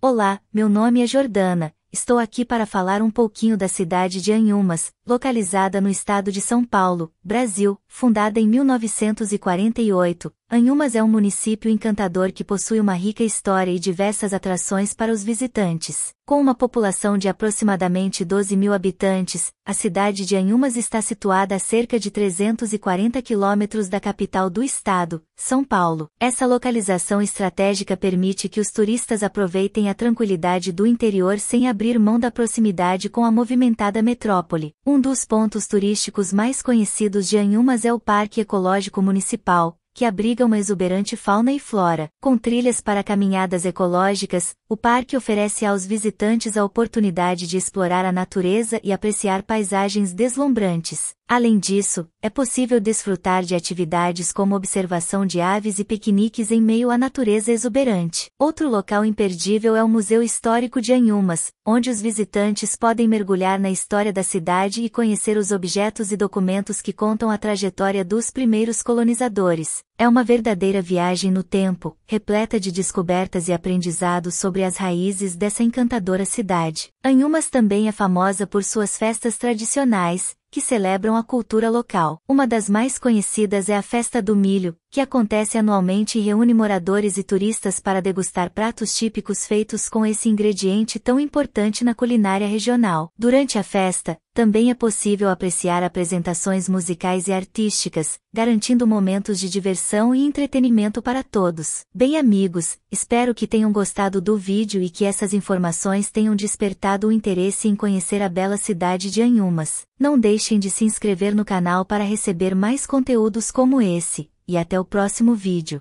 Olá, meu nome é Jordana, estou aqui para falar um pouquinho da cidade de Anhumas, localizada no estado de São Paulo, Brasil, fundada em 1948, Anhumas é um município encantador que possui uma rica história e diversas atrações para os visitantes. Com uma população de aproximadamente 12 mil habitantes, a cidade de Anhumas está situada a cerca de 340 quilômetros da capital do estado, São Paulo. Essa localização estratégica permite que os turistas aproveitem a tranquilidade do interior sem abrir mão da proximidade com a movimentada metrópole. Um um dos pontos turísticos mais conhecidos de Anhumas é o Parque Ecológico Municipal, que abriga uma exuberante fauna e flora, com trilhas para caminhadas ecológicas. O parque oferece aos visitantes a oportunidade de explorar a natureza e apreciar paisagens deslumbrantes. Além disso, é possível desfrutar de atividades como observação de aves e piqueniques em meio à natureza exuberante. Outro local imperdível é o Museu Histórico de Anhumas, onde os visitantes podem mergulhar na história da cidade e conhecer os objetos e documentos que contam a trajetória dos primeiros colonizadores. É uma verdadeira viagem no tempo, repleta de descobertas e aprendizados sobre as raízes dessa encantadora cidade. Anhumas também é famosa por suas festas tradicionais, que celebram a cultura local. Uma das mais conhecidas é a Festa do Milho, que acontece anualmente e reúne moradores e turistas para degustar pratos típicos feitos com esse ingrediente tão importante na culinária regional. Durante a festa, também é possível apreciar apresentações musicais e artísticas, garantindo momentos de diversão e entretenimento para todos. Bem amigos, espero que tenham gostado do vídeo e que essas informações tenham despertado o interesse em conhecer a bela cidade de Anhumas. Não deixem de se inscrever no canal para receber mais conteúdos como esse, e até o próximo vídeo.